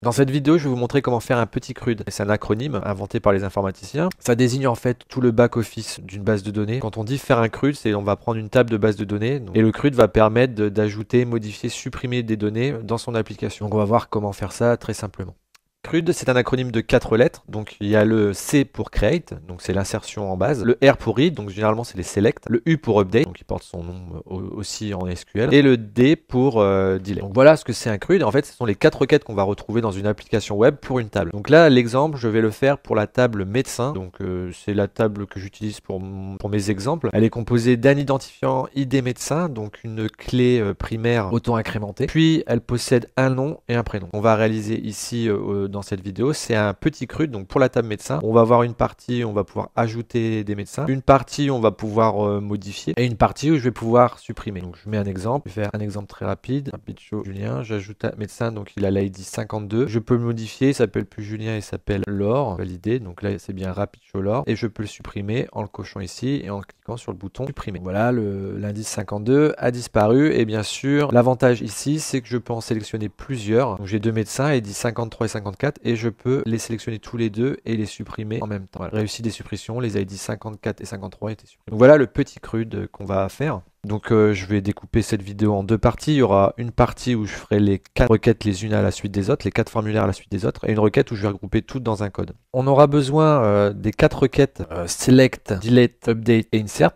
Dans cette vidéo, je vais vous montrer comment faire un petit CRUD. C'est un acronyme inventé par les informaticiens. Ça désigne en fait tout le back-office d'une base de données. Quand on dit faire un CRUD, c'est on va prendre une table de base de données et le CRUD va permettre d'ajouter, modifier, supprimer des données dans son application. Donc on va voir comment faire ça très simplement. CRUD, c'est un acronyme de quatre lettres. Donc il y a le C pour create, donc c'est l'insertion en base. Le R pour read, donc généralement c'est les select. Le U pour update, donc il porte son nom euh, aussi en SQL. Et le D pour euh, delay. Donc voilà ce que c'est un CRUD. En fait, ce sont les quatre requêtes qu'on va retrouver dans une application web pour une table. Donc là, l'exemple, je vais le faire pour la table médecin. Donc euh, c'est la table que j'utilise pour, pour mes exemples. Elle est composée d'un identifiant ID médecin, donc une clé primaire auto-incrémentée. Puis elle possède un nom et un prénom. On va réaliser ici dans cette vidéo, c'est un petit cru. Donc pour la table médecin, on va avoir une partie où on va pouvoir ajouter des médecins, une partie où on va pouvoir euh, modifier et une partie où je vais pouvoir supprimer. Donc je mets un exemple, je vais faire un exemple très rapide. rapide show Julien, j'ajoute un médecin, donc il a l'ID 52. Je peux le modifier, il s'appelle plus Julien, il s'appelle Laure, validé. Donc là c'est bien rapide show Laure et je peux le supprimer en le cochant ici et en cliquant sur le bouton supprimer. Voilà, l'indice 52 a disparu et bien sûr l'avantage ici c'est que je peux en sélectionner plusieurs. Donc j'ai deux médecins et 53 et 54 54 et je peux les sélectionner tous les deux et les supprimer en même temps. Réussite des suppressions, les ID 54 et 53 étaient supprimés. Donc voilà le petit crude qu'on va faire. Donc euh, je vais découper cette vidéo en deux parties. Il y aura une partie où je ferai les quatre requêtes les unes à la suite des autres, les quatre formulaires à la suite des autres, et une requête où je vais regrouper toutes dans un code. On aura besoin euh, des quatre requêtes euh, select, delete, update et insert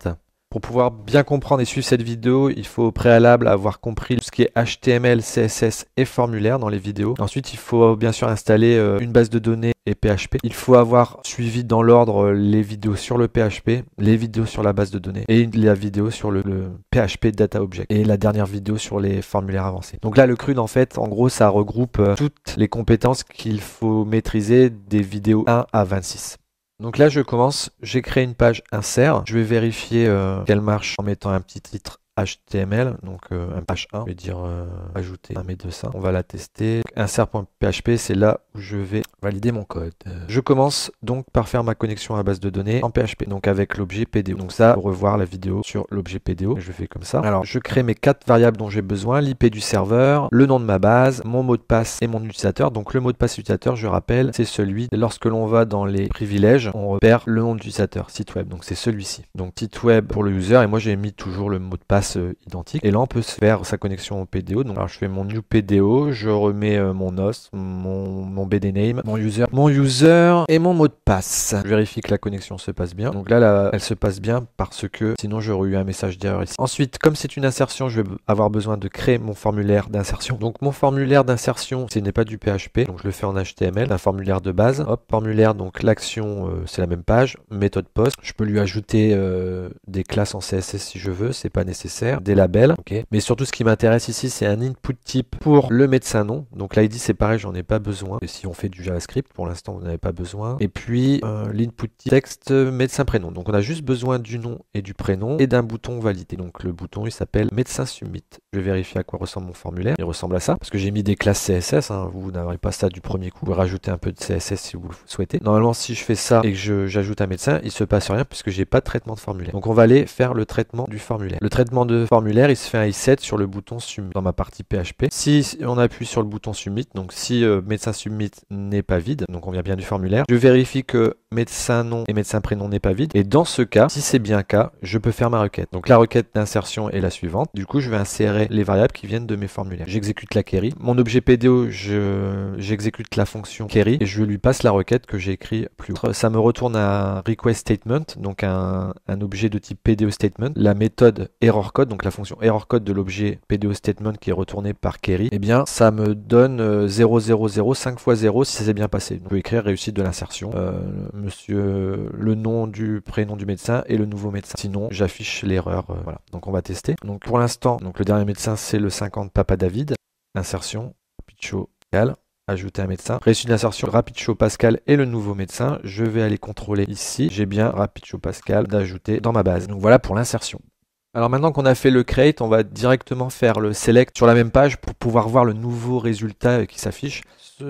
pour pouvoir bien comprendre et suivre cette vidéo, il faut au préalable avoir compris ce qui est HTML, CSS et formulaire dans les vidéos. Ensuite, il faut bien sûr installer euh, une base de données et PHP. Il faut avoir suivi dans l'ordre euh, les vidéos sur le PHP, les vidéos sur la base de données et la vidéo sur le, PHP Data Object et la dernière vidéo sur les formulaires avancés. Donc là, le CRUD, en fait, en gros, ça regroupe euh, toutes les compétences qu'il faut maîtriser des vidéos 1 à 26. Donc là, je commence, j'ai créé une page insert, je vais vérifier euh, qu'elle marche en mettant un petit titre HTML, donc euh, un page 1, je vais dire euh, ajouter un médecin. On va la tester. Insert.php, c'est là où je vais valider mon code. Je commence donc par faire ma connexion à base de données en PHP, donc avec l'objet PDO. Donc ça, revoir la vidéo sur l'objet PDO, je fais comme ça. Alors, je crée mes quatre variables dont j'ai besoin, l'IP du serveur, le nom de ma base, mon mot de passe et mon utilisateur. Donc le mot de passe utilisateur, je rappelle, c'est celui, lorsque l'on va dans les privilèges, on repère le nom d'utilisateur, site web, donc c'est celui-ci. Donc site web pour le user, et moi j'ai mis toujours le mot de passe euh, identique. Et là, on peut se faire sa connexion au PDO. Donc, je fais mon new PDO, je remets euh, mon os mon, mon BD name, mon user, mon user et mon mot de passe. Je vérifie que la connexion se passe bien. Donc là, elle se passe bien parce que sinon, j'aurais eu un message d'erreur ici. Ensuite, comme c'est une insertion, je vais avoir besoin de créer mon formulaire d'insertion. Donc, mon formulaire d'insertion, ce n'est pas du PHP. Donc, je le fais en HTML, un formulaire de base. Hop, formulaire. Donc, l'action, euh, c'est la même page. Méthode post. Je peux lui ajouter des classes en CSS si je veux. C'est pas nécessaire des labels, ok. Mais surtout, ce qui m'intéresse ici, c'est un input type pour le médecin nom. Donc là dit c'est pareil, j'en ai pas besoin. Et si on fait du JavaScript, pour l'instant, vous n'avez pas besoin. Et puis l'input type texte médecin prénom. Donc on a juste besoin du nom et du prénom et d'un bouton validé. Donc le bouton, il s'appelle médecin submit. Je vérifie à quoi ressemble mon formulaire. Il ressemble à ça parce que j'ai mis des classes CSS. Hein. Vous n'avez pas ça du premier coup. Vous rajouter un peu de CSS si vous le souhaitez. Normalement, si je fais ça et que j'ajoute un médecin, il se passe rien puisque j'ai pas de traitement de formulaire. Donc on va aller faire le traitement du formulaire. Le traitement de formulaire, il se fait un i7 sur le bouton Submit dans ma partie PHP. Si on appuie sur le bouton Submit, donc si euh, médecin Submit n'est pas vide, donc on vient bien du formulaire, je vérifie que médecin nom et médecin prénom n'est pas vide. Et dans ce cas, si c'est bien cas, je peux faire ma requête. Donc la requête d'insertion est la suivante. Du coup, je vais insérer les variables qui viennent de mes formulaires. J'exécute la query. Mon objet PDO, j'exécute la fonction query et je lui passe la requête que j'ai écrite plus haut. Ça me retourne un request statement, donc un, un objet de type PDO statement. La méthode error donc la fonction code de l'objet PDO statement qui est retourné par Kerry, eh bien ça me donne 0, 0, 0, 5 fois 0 si ça s'est bien passé. On je écrire réussite de l'insertion, euh, monsieur, le nom du prénom du médecin et le nouveau médecin. Sinon, j'affiche l'erreur. Euh, voilà. Donc on va tester. Donc pour l'instant, donc le dernier médecin c'est le 50 Papa David. Insertion, Show Cal ajouter un médecin. Réussite d'insertion Show Pascal et le nouveau médecin. Je vais aller contrôler ici. J'ai bien show Pascal d'ajouter dans ma base. Donc voilà pour l'insertion. Alors maintenant qu'on a fait le create, on va directement faire le select sur la même page pour pouvoir voir le nouveau résultat euh, qui s'affiche.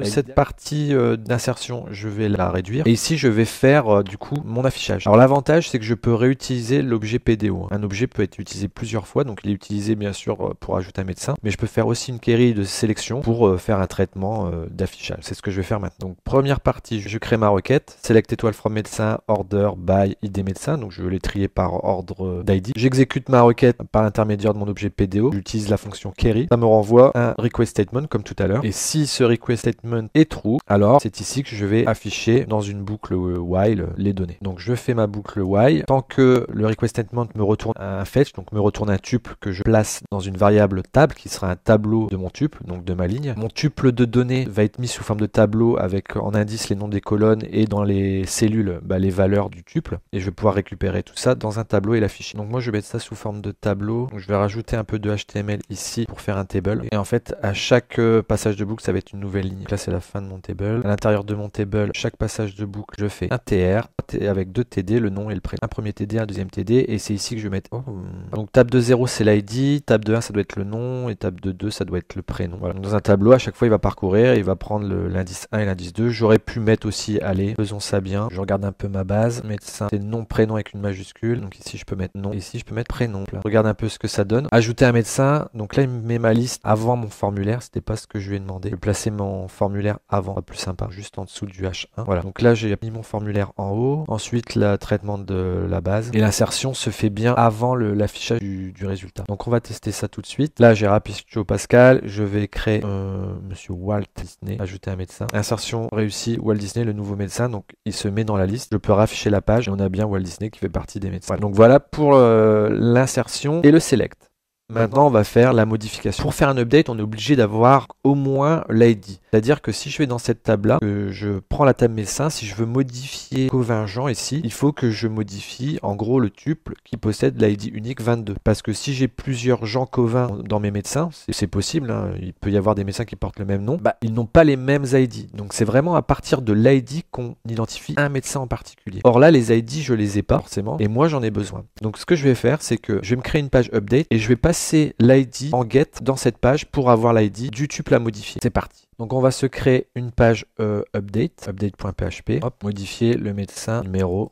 Cette partie euh, d'insertion, je vais la réduire. Et ici, je vais faire euh, du coup mon affichage. Alors l'avantage, c'est que je peux réutiliser l'objet PDO. Hein. Un objet peut être utilisé plusieurs fois, donc il est utilisé bien sûr pour ajouter un médecin, mais je peux faire aussi une query de sélection pour faire un traitement d'affichage. C'est ce que je vais faire maintenant. Donc première partie, je crée ma requête. Select étoile from médecin, order by ID médecin. Donc je vais les trier par ordre d'ID. J'exécute requête par l'intermédiaire de mon objet PDO, j'utilise la fonction carry, ça me renvoie un request statement comme tout à l'heure. Et si ce request statement est true, alors c'est ici que je vais afficher dans une boucle euh, while les données. Donc je fais ma boucle while, tant que le request statement me retourne un fetch, donc me retourne un tuple que je place dans une variable table qui sera un tableau de mon tuple, donc de ma ligne. Mon tuple de données va être mis sous forme de tableau avec en indice les noms des colonnes et dans les cellules bah, les valeurs du tuple. Et je vais pouvoir récupérer tout ça dans un tableau et l'afficher. Donc moi je vais mettre ça sous forme de tableau. je vais rajouter un peu de HTML ici pour faire un table. Et en fait, à chaque euh, passage de boucle, ça va être une nouvelle ligne. là, c'est la fin de mon table. À l'intérieur de mon table, chaque passage de boucle, je fais un TR avec deux TD, le nom et le prénom. Un premier TD, un deuxième TD. Et c'est ici que je vais mettre... Oh. Donc table de 0, c'est l'ID. Table de 1, ça doit être le nom. Et table de 2, ça doit être le prénom. dans un tableau, à chaque fois, il va parcourir. Il va prendre l'indice 1 et l'indice 2. J'aurais pu mettre aussi, allez, faisons ça bien. Je regarde un peu ma base. Médecin, c'est nom, prénom avec une majuscule. Donc ici, je peux mettre nom. ici, je peux mettre prénom donc regarde un peu ce que ça donne. Ajouter un médecin, donc là il met ma liste avant mon formulaire, c'était pas ce que je lui ai demandé. Je placer mon formulaire avant, plus sympa, juste en dessous du H1. Voilà, donc là j'ai mis mon formulaire en haut, ensuite le traitement de la base, et l'insertion se fait bien avant l'affichage du, résultat. Donc on va tester ça tout de suite. Là j'ai Rapicho Pascal, je vais créer euh, Monsieur Walt Disney, ajouter un médecin. Insertion réussie, Walt Disney, le nouveau médecin, donc il se met dans la liste. Je peux rafficher la page et on a bien Walt Disney qui fait partie des médecins. Donc voilà pour euh, l'insertion et le select. Maintenant, on va faire la modification. Pour faire un update, on est obligé d'avoir au moins l'ID. C'est-à-dire que si je vais dans cette table-là, je prends la table médecin, si je veux modifier Covain-Jean ici, il faut que je modifie en gros le tuple qui possède l'ID unique 22. Parce que si j'ai plusieurs Jean Covin dans mes médecins, c'est possible, hein, il peut y avoir des médecins qui portent le même nom, bah, ils n'ont pas les mêmes ID. Donc c'est vraiment à partir de l'ID qu'on identifie un médecin en particulier. Or là, les ID, je les ai pas forcément, et moi j'en ai besoin. Donc ce que je vais faire, c'est que je vais me créer une page update et je vais passer l'ID en get dans cette page pour avoir l'ID du tuple à modifier. C'est parti. Donc on va se créer une page euh, update, update.php, modifier le médecin numéro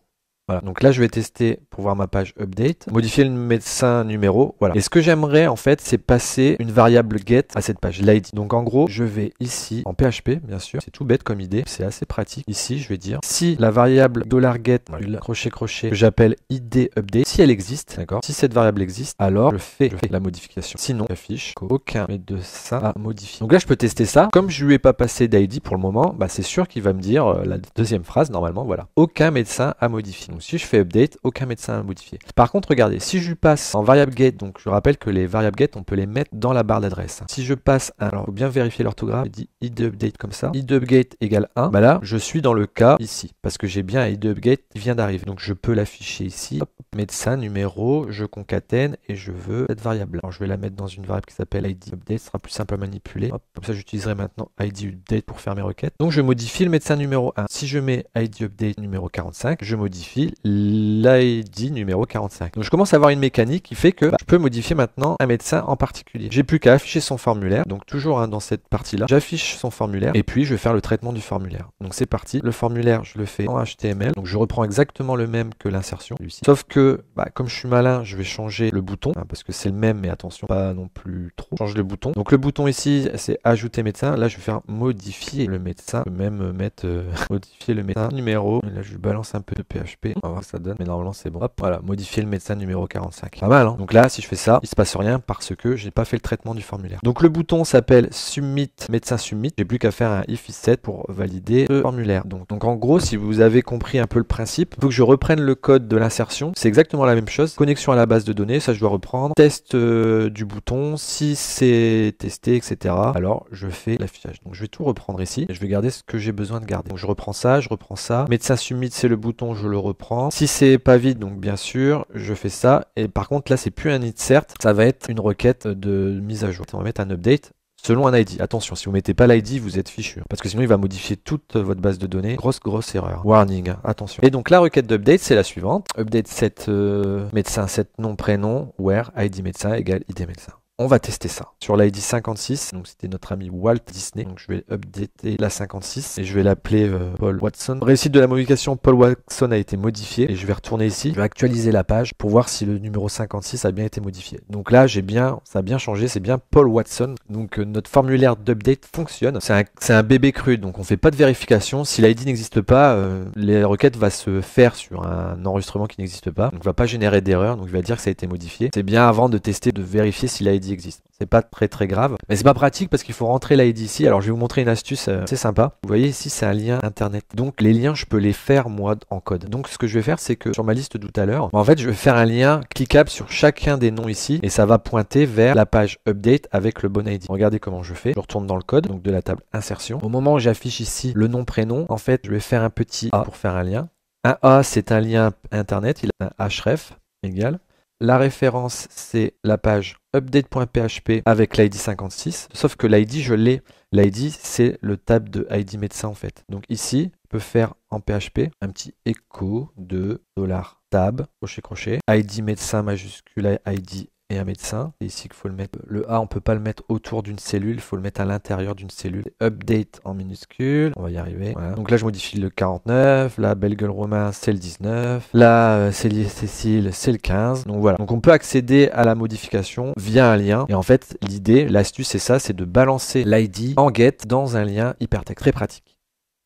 donc là, je vais tester pour voir ma page update, modifier le médecin numéro. Voilà. Et ce que j'aimerais en fait, c'est passer une variable get à cette page l'id. Donc en gros, je vais ici en PHP, bien sûr. C'est tout bête comme idée, c'est assez pratique. Ici, je vais dire si la variable $get crochet crochet que j'appelle id update, si elle existe, d'accord. Si cette variable existe, alors je fais, la modification. Sinon, j'affiche qu'aucun médecin a modifié. Donc là, je peux tester ça. Comme je lui ai pas passé d'id pour le moment, bah, c'est sûr qu'il va me dire euh, la deuxième phrase normalement. Voilà, aucun médecin à modifié. Donc si je fais update, aucun médecin a modifié. Par contre, regardez, si je passe en variable gate, donc je rappelle que les variables gate, on peut les mettre dans la barre d'adresse. Si je passe alors il faut bien vérifier l'orthographe, je id update comme ça, id update égale 1, bah là, je suis dans le cas ici, parce que j'ai bien id update qui vient d'arriver. Donc je peux l'afficher ici, médecin, numéro, je concatène et je veux cette variable. Alors je vais la mettre dans une variable qui s'appelle id update, ce sera plus simple à manipuler. comme ça, j'utiliserai maintenant id update pour faire mes requêtes. Donc je modifie le médecin numéro 1. Si je mets id update numéro 45, je modifie l'ID numéro 45. Donc je commence à avoir une mécanique qui fait que bah, je peux modifier maintenant un médecin en particulier. J'ai plus qu'à afficher son formulaire, donc toujours hein, dans cette partie-là, j'affiche son formulaire et puis je vais faire le traitement du formulaire. Donc c'est parti, le formulaire je le fais en HTML, donc je reprends exactement le même que l'insertion, sauf que bah, comme je suis malin, je vais changer le bouton, hein, parce que c'est le même, mais attention, pas non plus trop, change le bouton. Donc le bouton ici, c'est ajouter médecin, là je vais faire modifier le médecin, je peux même mettre euh, modifier le médecin numéro, là je balance un peu de PHP, on va voir ce que ça donne. Mais normalement, c'est bon. voilà. Modifier le médecin numéro 45. Pas mal, hein Donc là, si je fais ça, il se passe rien parce que j'ai pas fait le traitement du formulaire. Donc le bouton s'appelle Submit, médecin Submit. J'ai plus qu'à faire un if is set pour valider le formulaire. Donc, donc en gros, si vous avez compris un peu le principe, il faut que je reprenne le code de l'insertion. C'est exactement la même chose. Connexion à la base de données, ça je dois reprendre. Test euh, du bouton, si c'est testé, etc. Alors je fais l'affichage. Donc je vais tout reprendre ici. Et je vais garder ce que j'ai besoin de garder. Donc je reprends ça, je reprends ça. Médecin Submit, c'est le bouton, je le reprends si c'est pas vide, donc bien sûr, je fais ça. Et par contre, là, c'est plus un insert, ça va être une requête de mise à jour. On va mettre un update selon un ID. Attention, si vous mettez pas l'ID, vous êtes fichu. Hein. Parce que sinon, il va modifier toute votre base de données. Grosse, grosse erreur. Warning, hein. attention. Et donc, la requête d'update, c'est la suivante. Update set euh, médecin, set nom, prénom, where, ID médecin égale ID médecin on va tester ça. Sur l'ID 56, donc c'était notre ami Walt Disney. Donc je vais updater la 56 et je vais l'appeler euh, Paul Watson. Réussite de la modification, Paul Watson a été modifié et je vais retourner ici. Je vais actualiser la page pour voir si le numéro 56 a bien été modifié. Donc là, j'ai bien, ça a bien changé, c'est bien Paul Watson. Donc euh, notre formulaire d'update fonctionne. C'est un, bébé cru, donc on fait pas de vérification. Si l'ID n'existe pas, la euh, les requêtes va se faire sur un enregistrement qui n'existe pas. Donc va pas générer d'erreur, donc il va dire que ça a été modifié. C'est bien avant de tester, de vérifier si l'ID existe C'est pas très très grave, mais c'est pas pratique parce qu'il faut rentrer l'ID ici Alors je vais vous montrer une astuce, euh, c'est sympa. Vous voyez ici, c'est un lien internet. Donc les liens, je peux les faire moi en code. Donc ce que je vais faire, c'est que sur ma liste tout à l'heure, en fait, je vais faire un lien cliquable sur chacun des noms ici et ça va pointer vers la page update avec le bon ID. Regardez comment je fais. Je retourne dans le code, donc de la table insertion. Au moment où j'affiche ici le nom prénom, en fait, je vais faire un petit A pour faire un lien. Un A, c'est un lien internet, il a un href égal. La référence, c'est la page update.php avec l'ID 56, sauf que l'ID, je l'ai. L'ID, c'est le tab de ID médecin en fait. Donc ici, on peut faire en PHP un petit écho de $tab, crochet, crochet, ID médecin majuscule ID et un médecin. et ici qu'il faut le mettre. Le A, on peut pas le mettre autour d'une cellule, il faut le mettre à l'intérieur d'une cellule. Update en minuscule, on va y arriver. Donc là, je modifie le 49, là, Gueule Romain, c'est le 19, là, Célie, Cécile, c'est le 15. Donc voilà. Donc on peut accéder à la modification via un lien. Et en fait, l'idée, l'astuce, c'est ça, c'est de balancer l'ID en get dans un lien hypertexte. Très pratique.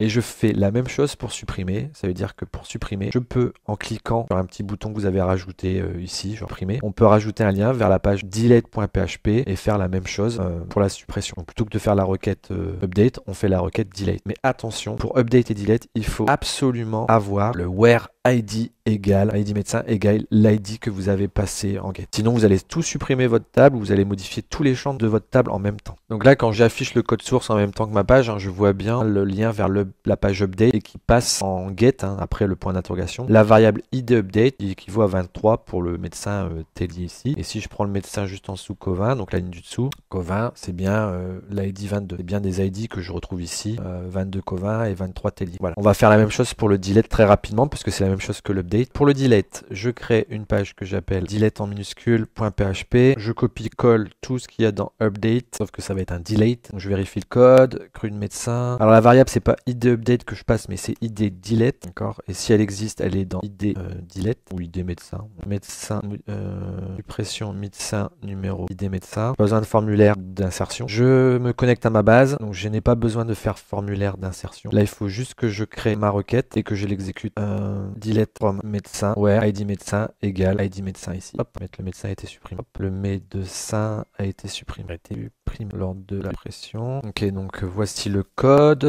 Et je fais la même chose pour supprimer. Ça veut dire que pour supprimer, je peux, en cliquant sur un petit bouton que vous avez rajouté euh, ici, genre supprimer, on peut rajouter un lien vers la page delete.php et faire la même chose euh, pour la suppression. plutôt que de faire la requête euh, update, on fait la requête delete. Mais attention, pour update et delete, il faut absolument avoir le where ID égale, ID médecin égale l'ID que vous avez passé en get. Sinon, vous allez tout supprimer votre table, vous allez modifier tous les champs de votre table en même temps. Donc là, quand j'affiche le code source en même temps que ma page, hein, je vois bien le lien vers la page update et qui passe en get hein, après le point d'interrogation. La variable ID update équivaut à 23 pour le médecin euh, ici. Et si je prends le médecin juste en dessous Covin, donc la ligne du dessous, Covin, c'est bien euh, l'ID 22. C'est bien des ID que je retrouve ici, 22 euh, Covin et 23 Teddy. Voilà. On va faire la même chose pour le delete très rapidement parce que c'est la même chose que l'update pour le delete, je crée une page que j'appelle delete en minuscule.php. Je copie-colle tout ce qu'il y a dans update, sauf que ça va être un delete. Donc, je vérifie le code, crue de médecin. Alors la variable, c'est pas id update que je passe, mais c'est id delete, d'accord Et si elle existe, elle est dans id euh, delete ou id médecin. Médecin, euh, suppression médecin numéro id médecin. Pas besoin de formulaire d'insertion. Je me connecte à ma base, donc je n'ai pas besoin de faire formulaire d'insertion. Là, il faut juste que je crée ma requête et que je l'exécute. Euh, delete from médecin, where id médecin égale id médecin ici. Hop, mettre le médecin a été supprimé. Hop, le médecin a été supprimé. A été supprimé lors de la pression. Ok, donc euh, voici le code.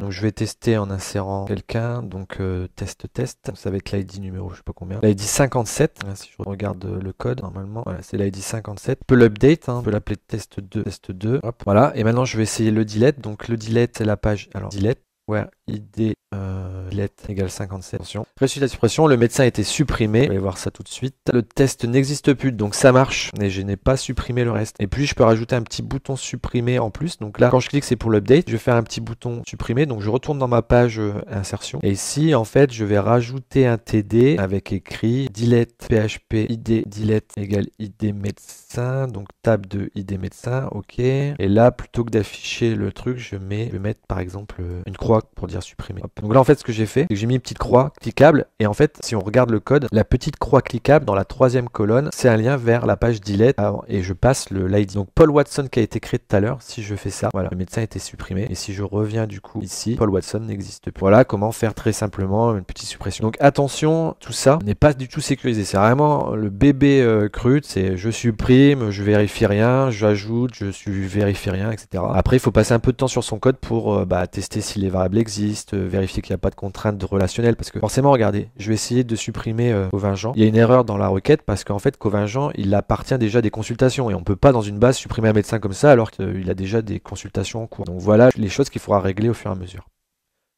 Donc je vais tester en insérant quelqu'un. Donc euh, test test. ça va être l'id numéro, je sais pas combien. L'id 57. Hein, si je regarde euh, le code, normalement, voilà, c'est l'id 57. On peut l'update, hein. on peut l'appeler test 2, test 2. Hop, voilà. Et maintenant je vais essayer le delete. Donc le delete, c'est la page. Alors delete where ID euh, égale 57. Résultat la suppression, le médecin a été supprimé. Vous allez voir ça tout de suite. Le test n'existe plus, donc ça marche. mais je n'ai pas supprimé le reste. Et puis je peux rajouter un petit bouton supprimer en plus. Donc là, quand je clique, c'est pour l'update. Je vais faire un petit bouton supprimer. Donc je retourne dans ma page euh, insertion. Et ici, en fait, je vais rajouter un TD avec écrit delete php id delete égale id médecin. Donc table de id médecin. Ok. Et là, plutôt que d'afficher le truc, je, mets, je vais mettre par exemple euh, une croix pour dire supprimer. Donc là, en fait, ce que j'ai fait, c'est que j'ai mis une petite croix cliquable. Et en fait, si on regarde le code, la petite croix cliquable dans la troisième colonne, c'est un lien vers la page delete. Ah, et je passe le l'ID. Donc Paul Watson qui a été créé tout à l'heure, si je fais ça, voilà, le médecin a été supprimé. Et si je reviens du coup ici, Paul Watson n'existe plus. Voilà comment faire très simplement une petite suppression. Donc attention, tout ça n'est pas du tout sécurisé. C'est vraiment le bébé euh, crude, c'est je supprime, je vérifie rien, j'ajoute, je vérifie rien, etc. Après, il faut passer un peu de temps sur son code pour euh, bah, tester si les variables existent euh, vérifier qu'il n'y a pas de contraintes relationnelles, parce que forcément, regardez, je vais essayer de supprimer euh, Covingent. Il y a une erreur dans la requête parce qu'en fait, Covingent, il appartient déjà des consultations et on peut pas dans une base supprimer un médecin comme ça alors qu'il a déjà des consultations en cours. Donc voilà les choses qu'il faudra régler au fur et à mesure.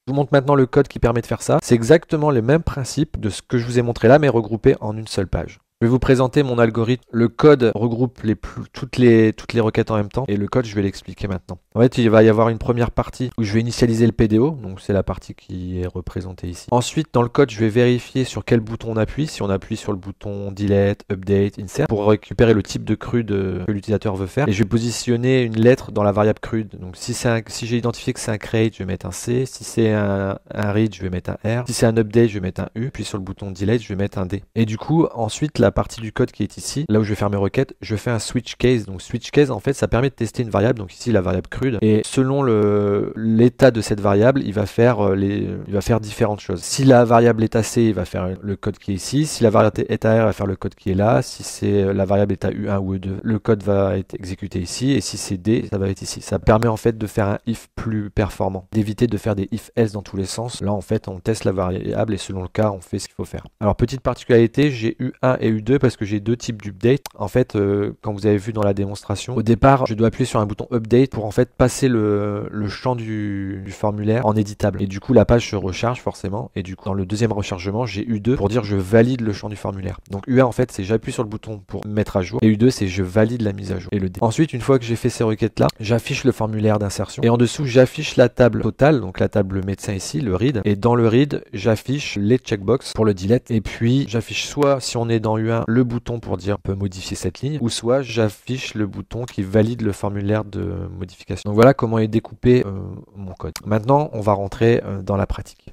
Je vous montre maintenant le code qui permet de faire ça. C'est exactement les mêmes principes de ce que je vous ai montré là, mais regroupé en une seule page. Je vais vous présenter mon algorithme. Le code regroupe les toutes, les, requêtes en même temps et le code, je vais l'expliquer maintenant. En fait, il va y avoir une première partie où je vais initialiser le PDO, donc c'est la partie qui est représentée ici. Ensuite, dans le code, je vais vérifier sur quel bouton on appuie, si on appuie sur le bouton Delete, Update, Insert, pour récupérer le type de crude que l'utilisateur veut faire. Et je vais positionner une lettre dans la variable crude. Donc si, si j'ai identifié que c'est un create, je vais mettre un C. Si c'est un, un read, je vais mettre un R. Si c'est un update, je vais mettre un U. Puis sur le bouton Delete, je vais mettre un D. Et du coup, ensuite, la partie du code qui est ici, là où je vais faire mes requêtes, je fais un switch case. Donc switch case, en fait, ça permet de tester une variable, donc ici la variable crude, et selon le l'état de cette variable, il va, faire euh, les, il va faire différentes choses. Si la variable est à C, il va faire le code qui est ici. Si la variable est à R, va faire le code qui est là. Si c'est euh, la variable est à U1 ou e u 2 le code va être exécuté ici. Et si c'est D, ça va être ici. Ça permet en fait de faire un if plus performant, d'éviter de faire des if else dans tous les sens. Là, en fait, on teste la variable et selon le cas, on fait ce qu'il faut faire. Alors, petite particularité, j'ai U1 et u parce que j'ai deux types d'update. En fait, quand euh, vous avez vu dans la démonstration, au départ, je dois appuyer sur un bouton update pour en fait passer le, champ du, formulaire en éditable. Et du coup, la page se recharge forcément. Et du coup, dans le deuxième rechargement, j'ai U2 pour dire je valide le champ du formulaire. Donc U1 en fait, c'est j'appuie sur le bouton pour mettre à jour. Et U2, c'est je valide la mise à jour. Et le D. Ensuite, une fois que j'ai fait ces requêtes là, j'affiche le formulaire d'insertion. Et en dessous, j'affiche la table totale, donc la table médecin ici, le read. Et dans le read, j'affiche les checkbox pour le delete. Et puis, j'affiche soit si on est dans u le bouton pour dire peut modifier cette ligne, ou soit j'affiche le bouton qui valide le formulaire de modification. Donc voilà comment est découpé euh, mon code. Maintenant, on va rentrer euh, dans la pratique.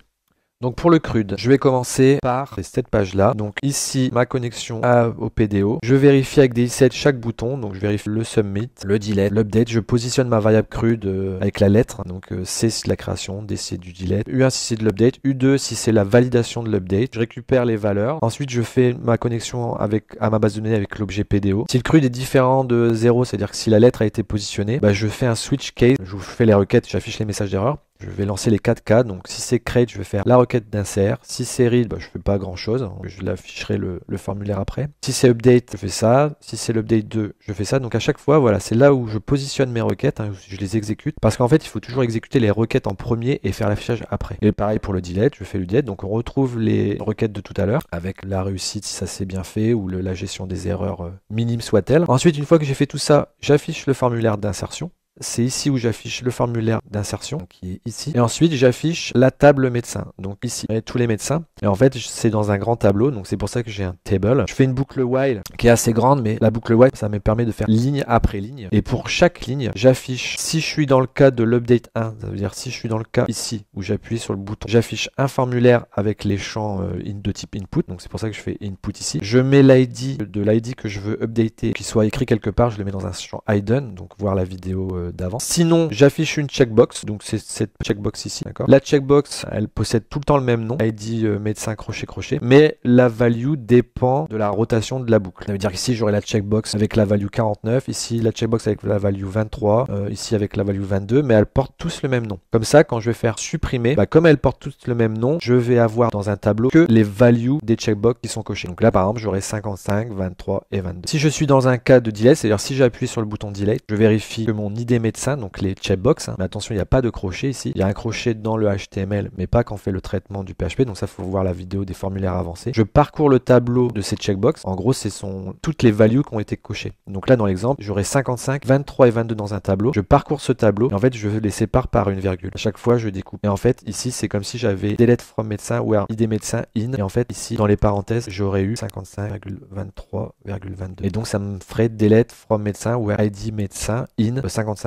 Donc pour le crude, je vais commencer par cette page là. Donc ici, ma connexion à, au PDO. Je vérifie avec des i7 chaque bouton. Donc je vérifie le submit, le delete, l'update. Je positionne ma variable crude euh, avec la lettre. Donc euh, c'est la création, D du delete, U1 si c'est de l'update, U2 si c'est la validation de l'update. Je récupère les valeurs. Ensuite, je fais ma connexion avec, à ma base de données avec l'objet PDO. Si le crude est différent de 0, c'est-à-dire que si la lettre a été positionnée, bah, je fais un switch case. Je vous fais les requêtes, j'affiche les messages d'erreur. Je vais lancer les 4K. Donc si c'est create, je vais faire la requête d'insert. Si c'est read, bah, je ne fais pas grand chose. Hein, je l'afficherai le, formulaire après. Si c'est update, je fais ça. Si c'est l'update 2, je fais ça. Donc à chaque fois, voilà, c'est là où je positionne mes requêtes, hein, je les exécute. Parce qu'en fait, il faut toujours exécuter les requêtes en premier et faire l'affichage après. Et pareil pour le delete, je fais le delete. Donc on retrouve les requêtes de tout à l'heure avec la réussite si ça s'est bien fait ou la gestion des erreurs euh, minimes minime soit-elle. Ensuite, une fois que j'ai fait tout ça, j'affiche le formulaire d'insertion c'est ici où j'affiche le formulaire d'insertion qui est ici. Et ensuite, j'affiche la table médecin. Donc ici, tous les médecins. Et en fait, c'est dans un grand tableau. Donc c'est pour ça que j'ai un table. Je fais une boucle while qui est assez grande, mais la boucle while, ça me permet de faire ligne après ligne. Et pour chaque ligne, j'affiche, si je suis dans le cas de l'update 1, ça veut dire si je suis dans le cas ici où j'appuie sur le bouton, j'affiche un formulaire avec les champs euh, de type input. Donc c'est pour ça que je fais input ici. Je mets l'ID de l'ID que je veux updater, qui soit écrit quelque part. Je le mets dans un champ hidden, donc voir la vidéo euh, d'avant. Sinon, j'affiche une checkbox, donc c'est cette checkbox ici, d'accord La checkbox, elle possède tout le temps le même nom, elle dit euh, médecin crochet crochet, mais la value dépend de la rotation de la boucle. Ça veut dire qu'ici, j'aurai la checkbox avec la value 49, ici la checkbox avec la value 23, euh, ici avec la value 22, mais elle porte tous le même nom. Comme ça, quand je vais faire supprimer, bah, comme elle porte tous le même nom, je vais avoir dans un tableau que les values des checkbox qui sont cochées. Donc là, par exemple, j'aurai 55, 23 et 22. Si je suis dans un cas de delay, c'est-à-dire si j'appuie sur le bouton delay, je vérifie que mon ID médecins, donc les checkbox. Hein. Mais attention, il n'y a pas de crochet ici. Il y a un crochet dans le HTML, mais pas quand on fait le traitement du PHP. Donc ça, faut voir la vidéo des formulaires avancés. Je parcours le tableau de ces checkbox. En gros, ce sont toutes les values qui ont été cochées. Donc là, dans l'exemple, j'aurais 55, 23 et 22 dans un tableau. Je parcours ce tableau. Et en fait, je les sépare par une virgule. À chaque fois, je découpe. Et en fait, ici, c'est comme si j'avais delete from médecin, where id médecin in. Et en fait, ici, dans les parenthèses, j'aurais eu 55,23,22. Et donc, ça me ferait delete from médecin, where id médecin in 55. Euh,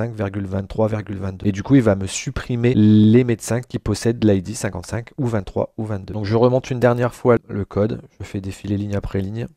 et du coup, il va me supprimer les médecins qui possèdent l'ID 55 ou 23 ou 22. Donc je remonte une dernière fois le code, je fais défiler ligne après ligne.